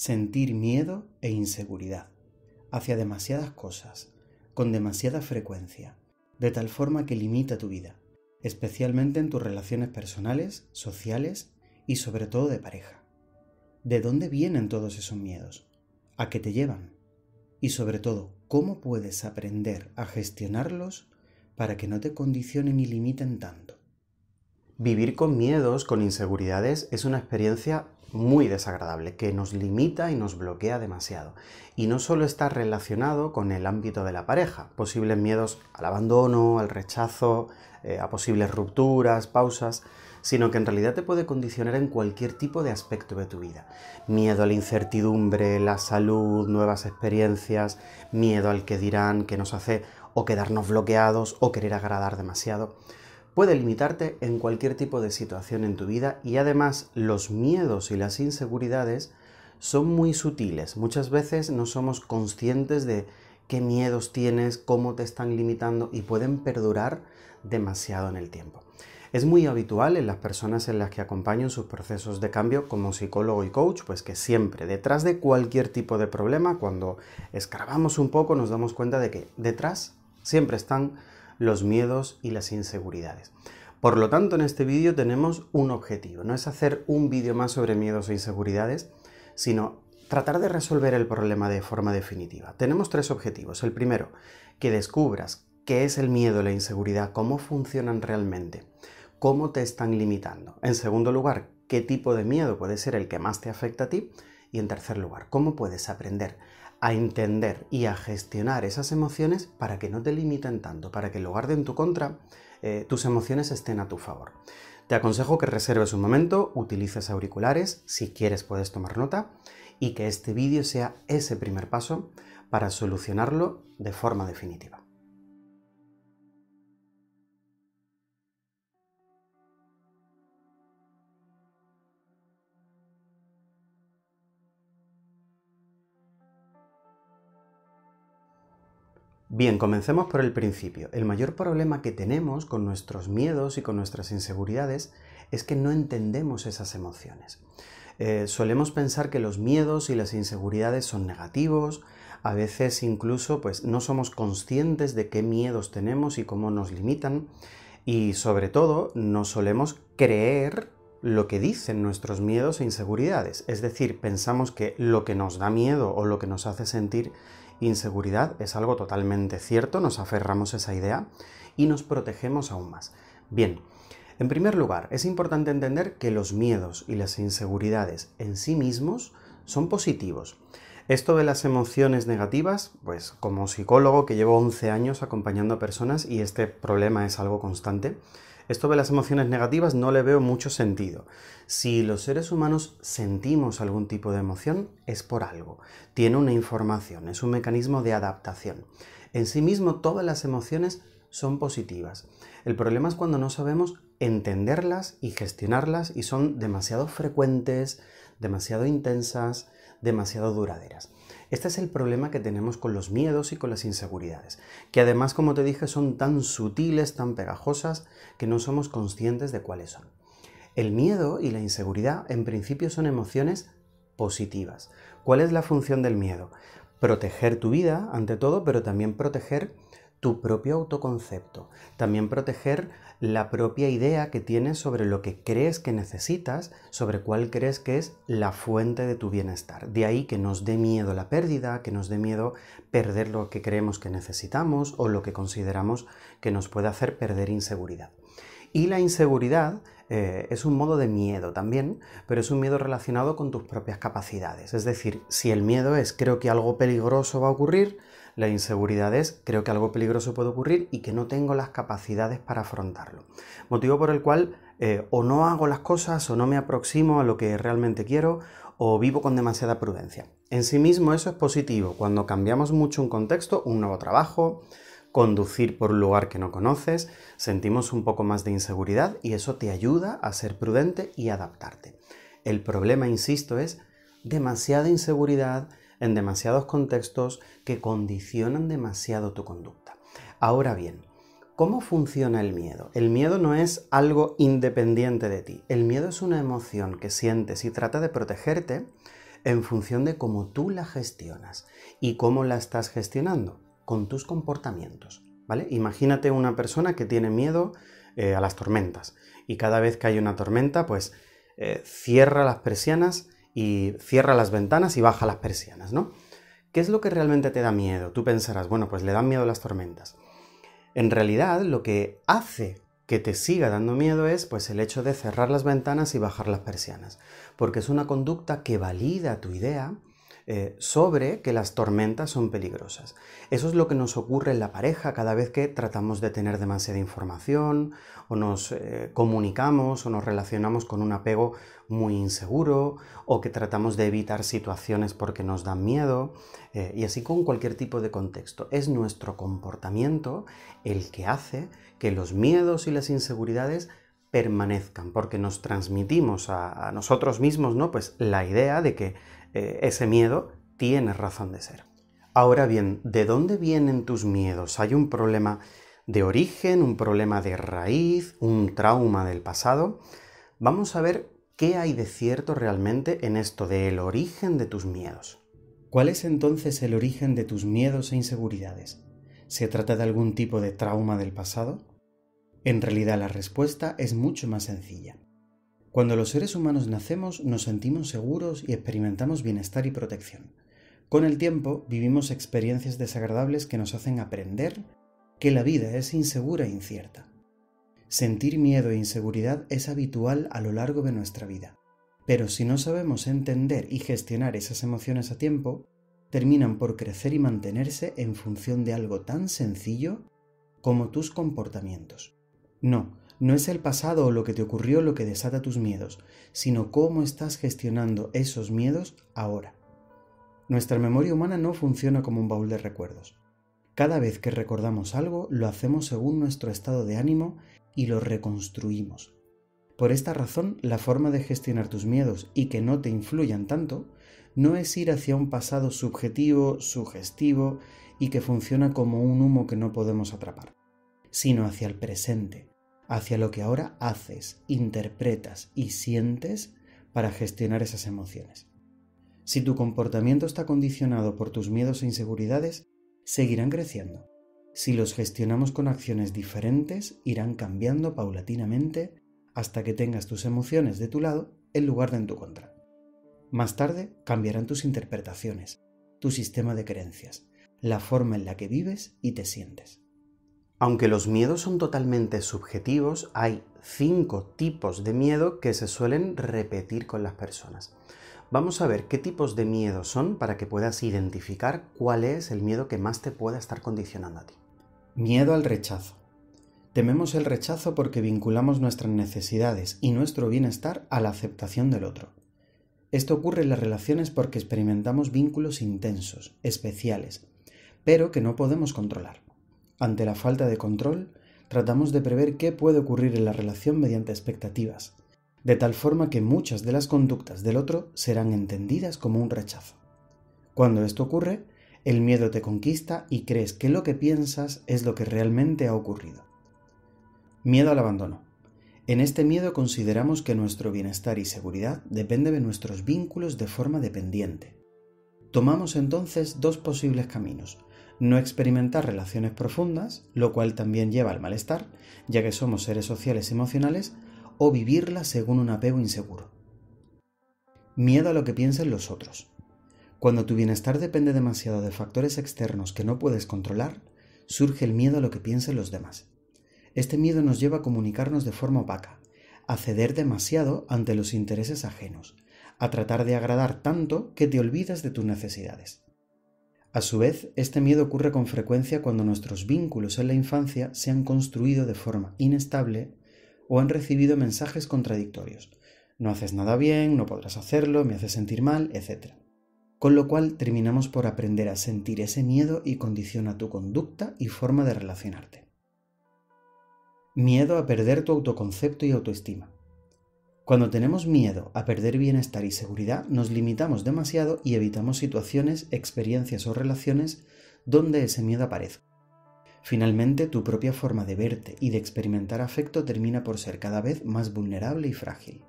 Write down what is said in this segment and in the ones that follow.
sentir miedo e inseguridad hacia demasiadas cosas, con demasiada frecuencia, de tal forma que limita tu vida, especialmente en tus relaciones personales, sociales y sobre todo de pareja. ¿De dónde vienen todos esos miedos? ¿A qué te llevan? Y sobre todo, ¿cómo puedes aprender a gestionarlos para que no te condicionen y limiten tanto? Vivir con miedos, con inseguridades, es una experiencia muy desagradable, que nos limita y nos bloquea demasiado. Y no solo está relacionado con el ámbito de la pareja, posibles miedos al abandono, al rechazo, eh, a posibles rupturas, pausas, sino que en realidad te puede condicionar en cualquier tipo de aspecto de tu vida. Miedo a la incertidumbre, la salud, nuevas experiencias, miedo al que dirán, que nos hace o quedarnos bloqueados o querer agradar demasiado puede limitarte en cualquier tipo de situación en tu vida y además los miedos y las inseguridades son muy sutiles. Muchas veces no somos conscientes de qué miedos tienes, cómo te están limitando y pueden perdurar demasiado en el tiempo. Es muy habitual en las personas en las que acompaño sus procesos de cambio como psicólogo y coach, pues que siempre detrás de cualquier tipo de problema, cuando escarbamos un poco, nos damos cuenta de que detrás siempre están los miedos y las inseguridades. Por lo tanto, en este vídeo tenemos un objetivo, no es hacer un vídeo más sobre miedos e inseguridades, sino tratar de resolver el problema de forma definitiva. Tenemos tres objetivos. El primero, que descubras qué es el miedo, la inseguridad, cómo funcionan realmente, cómo te están limitando. En segundo lugar, qué tipo de miedo puede ser el que más te afecta a ti. Y en tercer lugar, cómo puedes aprender a entender y a gestionar esas emociones para que no te limiten tanto, para que en lugar de en tu contra, eh, tus emociones estén a tu favor. Te aconsejo que reserves un momento, utilices auriculares, si quieres puedes tomar nota, y que este vídeo sea ese primer paso para solucionarlo de forma definitiva. Bien, comencemos por el principio. El mayor problema que tenemos con nuestros miedos y con nuestras inseguridades es que no entendemos esas emociones. Eh, solemos pensar que los miedos y las inseguridades son negativos, a veces incluso pues no somos conscientes de qué miedos tenemos y cómo nos limitan y sobre todo no solemos creer lo que dicen nuestros miedos e inseguridades, es decir, pensamos que lo que nos da miedo o lo que nos hace sentir Inseguridad es algo totalmente cierto, nos aferramos a esa idea y nos protegemos aún más. Bien, en primer lugar, es importante entender que los miedos y las inseguridades en sí mismos son positivos. Esto de las emociones negativas, pues como psicólogo que llevo 11 años acompañando a personas y este problema es algo constante, esto de las emociones negativas no le veo mucho sentido. Si los seres humanos sentimos algún tipo de emoción, es por algo. Tiene una información, es un mecanismo de adaptación. En sí mismo todas las emociones son positivas. El problema es cuando no sabemos entenderlas y gestionarlas y son demasiado frecuentes, demasiado intensas, demasiado duraderas. Este es el problema que tenemos con los miedos y con las inseguridades, que además, como te dije, son tan sutiles, tan pegajosas, que no somos conscientes de cuáles son. El miedo y la inseguridad en principio son emociones positivas. ¿Cuál es la función del miedo? Proteger tu vida, ante todo, pero también proteger tu propio autoconcepto, también proteger la propia idea que tienes sobre lo que crees que necesitas, sobre cuál crees que es la fuente de tu bienestar. De ahí que nos dé miedo la pérdida, que nos dé miedo perder lo que creemos que necesitamos o lo que consideramos que nos puede hacer perder inseguridad. Y la inseguridad eh, es un modo de miedo también, pero es un miedo relacionado con tus propias capacidades. Es decir, si el miedo es creo que algo peligroso va a ocurrir, la inseguridad es, creo que algo peligroso puede ocurrir y que no tengo las capacidades para afrontarlo. Motivo por el cual eh, o no hago las cosas o no me aproximo a lo que realmente quiero o vivo con demasiada prudencia. En sí mismo eso es positivo. Cuando cambiamos mucho un contexto, un nuevo trabajo, conducir por un lugar que no conoces, sentimos un poco más de inseguridad y eso te ayuda a ser prudente y adaptarte. El problema, insisto, es demasiada inseguridad, en demasiados contextos que condicionan demasiado tu conducta. Ahora bien, ¿cómo funciona el miedo? El miedo no es algo independiente de ti. El miedo es una emoción que sientes y trata de protegerte en función de cómo tú la gestionas y cómo la estás gestionando con tus comportamientos. ¿Vale? Imagínate una persona que tiene miedo eh, a las tormentas y cada vez que hay una tormenta, pues eh, cierra las persianas y cierra las ventanas y baja las persianas, ¿no? ¿Qué es lo que realmente te da miedo? Tú pensarás, bueno, pues le dan miedo las tormentas. En realidad, lo que hace que te siga dando miedo es pues el hecho de cerrar las ventanas y bajar las persianas, porque es una conducta que valida tu idea eh, sobre que las tormentas son peligrosas. Eso es lo que nos ocurre en la pareja cada vez que tratamos de tener demasiada información o nos eh, comunicamos o nos relacionamos con un apego muy inseguro o que tratamos de evitar situaciones porque nos dan miedo eh, y así con cualquier tipo de contexto. Es nuestro comportamiento el que hace que los miedos y las inseguridades permanezcan, porque nos transmitimos a, a, nosotros mismos, ¿no? Pues la idea de que eh, ese miedo, tiene razón de ser. Ahora bien, ¿de dónde vienen tus miedos? ¿Hay un problema de origen, un problema de raíz, un trauma del pasado? Vamos a ver qué hay de cierto realmente en esto del origen de tus miedos. ¿Cuál es entonces el origen de tus miedos e inseguridades? ¿Se trata de algún tipo de trauma del pasado? En realidad la respuesta es mucho más sencilla. Cuando los seres humanos nacemos nos sentimos seguros y experimentamos bienestar y protección. Con el tiempo vivimos experiencias desagradables que nos hacen aprender que la vida es insegura e incierta. Sentir miedo e inseguridad es habitual a lo largo de nuestra vida, pero si no sabemos entender y gestionar esas emociones a tiempo, terminan por crecer y mantenerse en función de algo tan sencillo como tus comportamientos. No, no es el pasado o lo que te ocurrió lo que desata tus miedos, sino cómo estás gestionando esos miedos ahora. Nuestra memoria humana no funciona como un baúl de recuerdos. Cada vez que recordamos algo, lo hacemos según nuestro estado de ánimo y lo reconstruimos. Por esta razón, la forma de gestionar tus miedos y que no te influyan tanto, no es ir hacia un pasado subjetivo, sugestivo y que funciona como un humo que no podemos atrapar, sino hacia el presente, hacia lo que ahora haces, interpretas y sientes para gestionar esas emociones. Si tu comportamiento está condicionado por tus miedos e inseguridades, seguirán creciendo. Si los gestionamos con acciones diferentes, irán cambiando paulatinamente hasta que tengas tus emociones de tu lado en lugar de en tu contra. Más tarde cambiarán tus interpretaciones, tu sistema de creencias, la forma en la que vives y te sientes. Aunque los miedos son totalmente subjetivos, hay cinco tipos de miedo que se suelen repetir con las personas. Vamos a ver qué tipos de miedo son para que puedas identificar cuál es el miedo que más te pueda estar condicionando a ti. Miedo al rechazo. Tememos el rechazo porque vinculamos nuestras necesidades y nuestro bienestar a la aceptación del otro. Esto ocurre en las relaciones porque experimentamos vínculos intensos, especiales, pero que no podemos controlar. Ante la falta de control, tratamos de prever qué puede ocurrir en la relación mediante expectativas, de tal forma que muchas de las conductas del otro serán entendidas como un rechazo. Cuando esto ocurre, el miedo te conquista y crees que lo que piensas es lo que realmente ha ocurrido. Miedo al abandono. En este miedo consideramos que nuestro bienestar y seguridad depende de nuestros vínculos de forma dependiente. Tomamos entonces dos posibles caminos, no experimentar relaciones profundas, lo cual también lleva al malestar, ya que somos seres sociales emocionales, o vivirla según un apego inseguro. Miedo a lo que piensen los otros. Cuando tu bienestar depende demasiado de factores externos que no puedes controlar, surge el miedo a lo que piensen los demás. Este miedo nos lleva a comunicarnos de forma opaca, a ceder demasiado ante los intereses ajenos, a tratar de agradar tanto que te olvidas de tus necesidades. A su vez, este miedo ocurre con frecuencia cuando nuestros vínculos en la infancia se han construido de forma inestable o han recibido mensajes contradictorios. No haces nada bien, no podrás hacerlo, me haces sentir mal, etc. Con lo cual terminamos por aprender a sentir ese miedo y condiciona tu conducta y forma de relacionarte. Miedo a perder tu autoconcepto y autoestima. Cuando tenemos miedo a perder bienestar y seguridad, nos limitamos demasiado y evitamos situaciones, experiencias o relaciones donde ese miedo aparezca. Finalmente, tu propia forma de verte y de experimentar afecto termina por ser cada vez más vulnerable y frágil.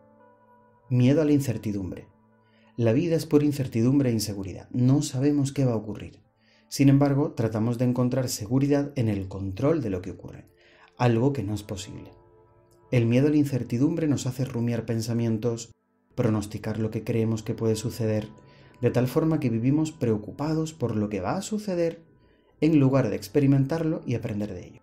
Miedo a la incertidumbre. La vida es por incertidumbre e inseguridad. No sabemos qué va a ocurrir. Sin embargo, tratamos de encontrar seguridad en el control de lo que ocurre, algo que no es posible. El miedo a la incertidumbre nos hace rumiar pensamientos, pronosticar lo que creemos que puede suceder, de tal forma que vivimos preocupados por lo que va a suceder en lugar de experimentarlo y aprender de ello.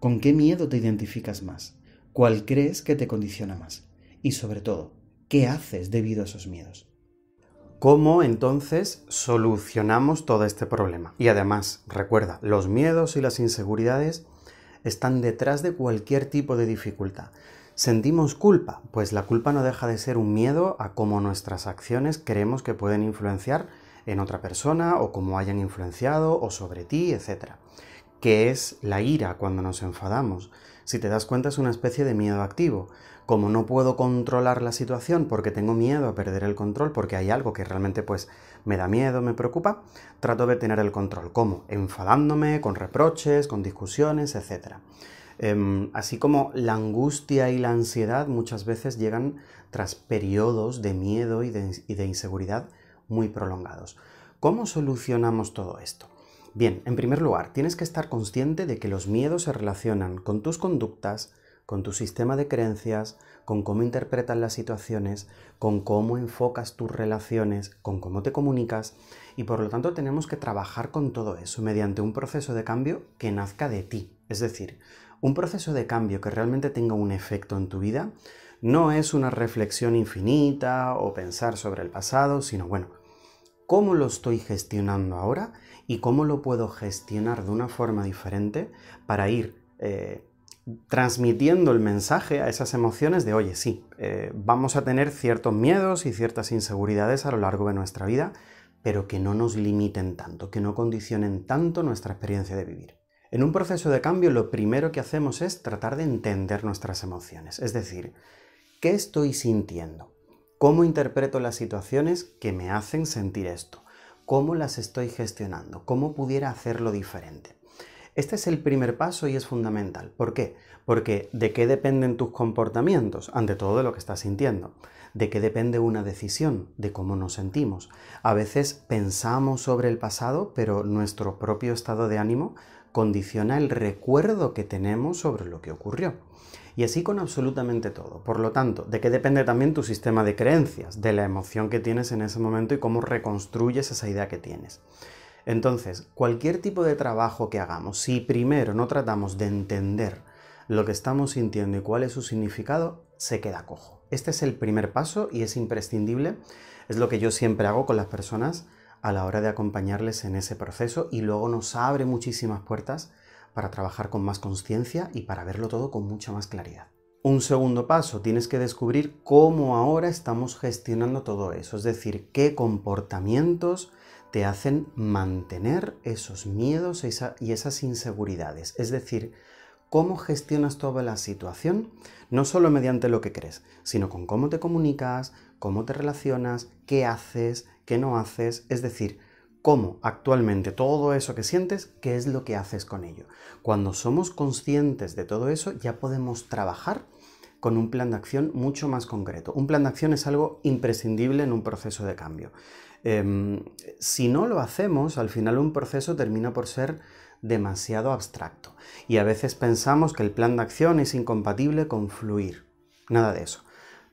¿Con qué miedo te identificas más? ¿Cuál crees que te condiciona más? Y sobre todo, ¿qué haces debido a esos miedos? ¿Cómo entonces solucionamos todo este problema? Y además, recuerda, los miedos y las inseguridades están detrás de cualquier tipo de dificultad. Sentimos culpa, pues la culpa no deja de ser un miedo a cómo nuestras acciones creemos que pueden influenciar en otra persona o cómo hayan influenciado o sobre ti, etc. ¿Qué es la ira cuando nos enfadamos? Si te das cuenta es una especie de miedo activo. Como no puedo controlar la situación porque tengo miedo a perder el control, porque hay algo que realmente pues me da miedo, me preocupa, trato de tener el control. ¿Cómo? Enfadándome, con reproches, con discusiones, etc. Em, así como la angustia y la ansiedad muchas veces llegan tras periodos de miedo y de inseguridad muy prolongados. ¿Cómo solucionamos todo esto? Bien, en primer lugar, tienes que estar consciente de que los miedos se relacionan con tus conductas, con tu sistema de creencias, con cómo interpretas las situaciones, con cómo enfocas tus relaciones, con cómo te comunicas y por lo tanto tenemos que trabajar con todo eso mediante un proceso de cambio que nazca de ti. Es decir, un proceso de cambio que realmente tenga un efecto en tu vida no es una reflexión infinita o pensar sobre el pasado, sino bueno, ¿cómo lo estoy gestionando ahora y cómo lo puedo gestionar de una forma diferente para ir... Eh, transmitiendo el mensaje a esas emociones de, oye, sí, eh, vamos a tener ciertos miedos y ciertas inseguridades a lo largo de nuestra vida, pero que no nos limiten tanto, que no condicionen tanto nuestra experiencia de vivir. En un proceso de cambio lo primero que hacemos es tratar de entender nuestras emociones, es decir, ¿qué estoy sintiendo? ¿Cómo interpreto las situaciones que me hacen sentir esto? ¿Cómo las estoy gestionando? ¿Cómo pudiera hacerlo diferente? Este es el primer paso y es fundamental. ¿Por qué? Porque de qué dependen tus comportamientos, ante todo de lo que estás sintiendo. De qué depende una decisión, de cómo nos sentimos. A veces pensamos sobre el pasado, pero nuestro propio estado de ánimo condiciona el recuerdo que tenemos sobre lo que ocurrió. Y así con absolutamente todo. Por lo tanto, de qué depende también tu sistema de creencias, de la emoción que tienes en ese momento y cómo reconstruyes esa idea que tienes. Entonces, cualquier tipo de trabajo que hagamos, si primero no tratamos de entender lo que estamos sintiendo y cuál es su significado, se queda cojo. Este es el primer paso y es imprescindible. Es lo que yo siempre hago con las personas a la hora de acompañarles en ese proceso y luego nos abre muchísimas puertas para trabajar con más conciencia y para verlo todo con mucha más claridad. Un segundo paso, tienes que descubrir cómo ahora estamos gestionando todo eso, es decir, qué comportamientos te hacen mantener esos miedos y esas inseguridades. Es decir, cómo gestionas toda la situación, no solo mediante lo que crees, sino con cómo te comunicas, cómo te relacionas, qué haces, qué no haces, es decir, cómo actualmente todo eso que sientes, qué es lo que haces con ello. Cuando somos conscientes de todo eso, ya podemos trabajar con un plan de acción mucho más concreto. Un plan de acción es algo imprescindible en un proceso de cambio. Em, si no lo hacemos, al final un proceso termina por ser demasiado abstracto y a veces pensamos que el plan de acción es incompatible con fluir. Nada de eso.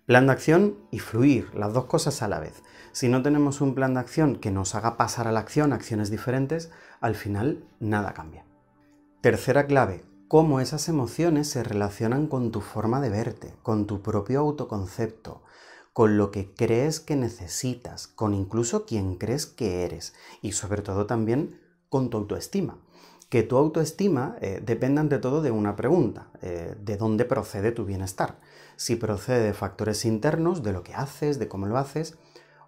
Plan de acción y fluir, las dos cosas a la vez. Si no tenemos un plan de acción que nos haga pasar a la acción, acciones diferentes, al final nada cambia. Tercera clave, cómo esas emociones se relacionan con tu forma de verte, con tu propio autoconcepto, con lo que crees que necesitas, con incluso quien crees que eres y sobre todo también con tu autoestima. Que tu autoestima eh, dependa depende ante todo de una pregunta, eh, de dónde procede tu bienestar. Si procede de factores internos, de lo que haces, de cómo lo haces,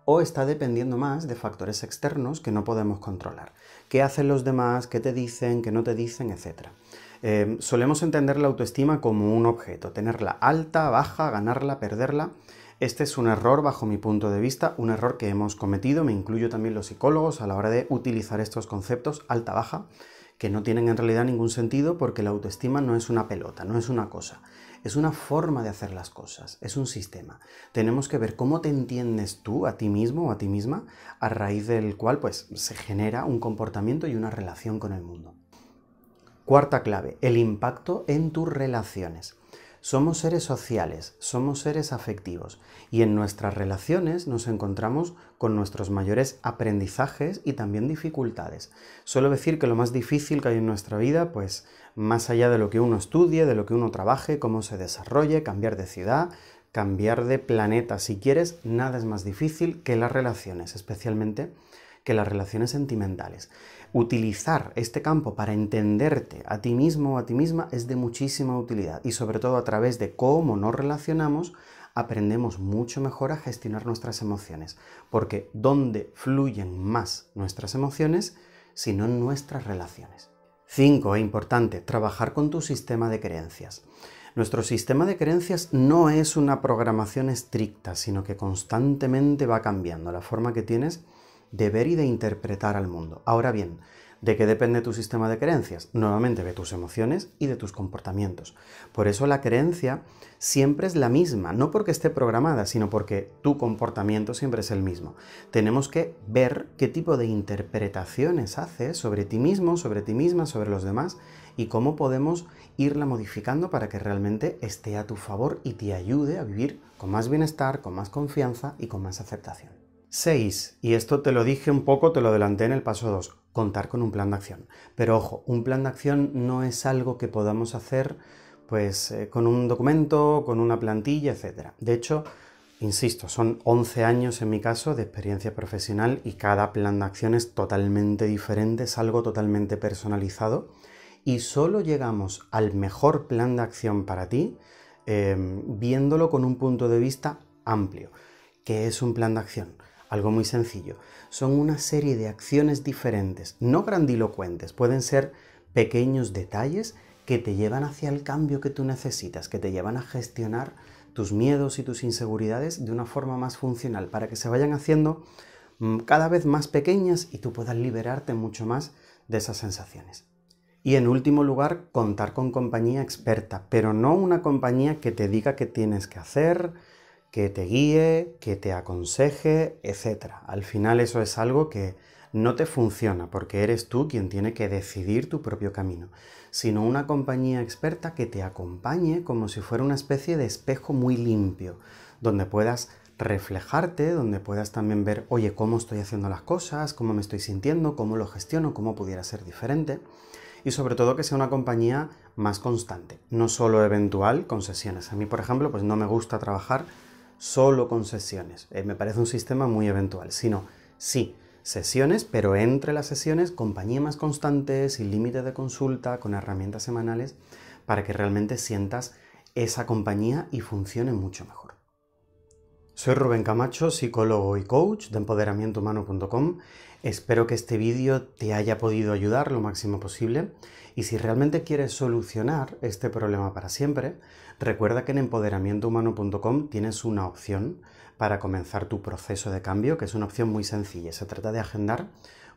o está dependiendo más de factores externos que no podemos controlar. ¿Qué hacen los demás? ¿Qué te dicen? ¿Qué no te dicen? Etcétera. Em, solemos entender la autoestima como un objeto, tenerla alta, baja, ganarla, perderla. Este es un error bajo mi punto de vista, un error que hemos cometido, me incluyo también los psicólogos a la hora de utilizar estos conceptos alta-baja, que no tienen en realidad ningún sentido porque la autoestima no es una pelota, no es una cosa, es una forma de hacer las cosas, es un sistema. Tenemos que ver cómo te entiendes tú a ti mismo o a ti misma, a raíz del cual pues se genera un comportamiento y una relación con el mundo. Cuarta clave, el impacto en tus relaciones. Somos seres sociales, somos seres afectivos y en nuestras relaciones nos encontramos con nuestros mayores aprendizajes y también dificultades. Suelo decir que lo más difícil que hay en nuestra vida, pues más allá de lo que uno estudie, de lo que uno trabaje, cómo se desarrolle, cambiar de ciudad, cambiar de planeta, si quieres, nada es más difícil que las relaciones, especialmente que las relaciones sentimentales utilizar este campo para entenderte a ti mismo o a ti misma es de muchísima utilidad y sobre todo a través de cómo nos relacionamos aprendemos mucho mejor a gestionar nuestras emociones, porque ¿dónde fluyen más nuestras emociones no en nuestras relaciones? Cinco Es importante, trabajar con tu sistema de creencias. Nuestro sistema de creencias no es una programación estricta, sino que constantemente va cambiando la forma que tienes de ver y de interpretar al mundo. Ahora bien, ¿de qué depende tu sistema de creencias? Nuevamente de tus emociones y de tus comportamientos. Por eso la creencia siempre es la misma, no porque esté programada, sino porque tu comportamiento siempre es el mismo. Tenemos que ver qué tipo de interpretaciones haces sobre ti mismo, sobre ti misma, sobre los demás y cómo podemos irla modificando para que realmente esté a tu favor y te ayude a vivir con más bienestar, con más confianza y con más aceptación. 6. Y esto te lo dije un poco, te lo adelanté en el paso 2. Contar con un plan de acción. Pero ojo, un plan de acción no es algo que podamos hacer pues eh, con un documento, con una plantilla, etc. De hecho, insisto, son 11 años en mi caso de experiencia profesional y cada plan de acción es totalmente diferente, es algo totalmente personalizado y solo llegamos al mejor plan de acción para ti em, viéndolo con un punto de vista amplio. ¿Qué es un plan de acción? Algo muy sencillo. Son una serie de acciones diferentes, no grandilocuentes, pueden ser pequeños detalles que te llevan hacia el cambio que tú necesitas, que te llevan a gestionar tus miedos y tus inseguridades de una forma más funcional, para que se vayan haciendo mm, cada vez más pequeñas y tú puedas liberarte mucho más de esas sensaciones. Y en último lugar, contar con compañía experta, pero no una compañía que te diga qué tienes que hacer, que te guíe, que te aconseje, etc. Al final eso es algo que no te funciona porque eres tú quien tiene que decidir tu propio camino, sino una compañía experta que te acompañe como si fuera una especie de espejo muy limpio, donde puedas reflejarte, donde puedas también ver, oye, cómo estoy haciendo las cosas, cómo me estoy sintiendo, cómo lo gestiono, cómo pudiera ser diferente. Y sobre todo que sea una compañía más constante, no solo eventual con sesiones. A mí, por ejemplo, pues no me gusta trabajar solo con sesiones. Eh, me parece un sistema muy eventual, sino sí, sesiones, pero entre las sesiones, compañía más constante, sin límite de consulta, con herramientas semanales, para que realmente sientas esa compañía y funcione mucho mejor. Soy Rubén Camacho, psicólogo y coach de empoderamientohumano.com. Espero que este vídeo te haya podido ayudar lo máximo posible y si realmente quieres solucionar este problema para siempre, recuerda que en empoderamientohumano.com tienes una opción para comenzar tu proceso de cambio, que es una opción muy sencilla. Se trata de agendar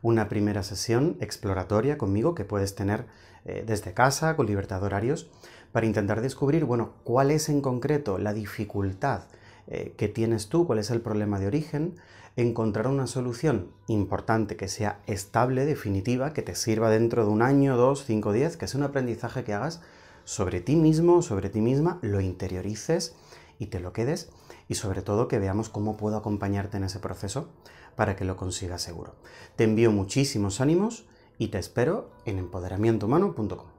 una primera sesión exploratoria conmigo que puedes tener eh, desde casa, con libertad de horarios, para intentar descubrir, bueno, cuál es en concreto la dificultad eh, qué tienes tú, cuál es el problema de origen, encontrar una solución importante que sea estable, definitiva, que te sirva dentro de un año, dos, cinco, diez, que sea un aprendizaje que hagas sobre ti mismo, sobre ti misma, lo interiorices y te lo quedes y sobre todo que veamos cómo puedo acompañarte en ese proceso para que lo consigas seguro. Te envío muchísimos ánimos y te espero en empoderamientohumano.com.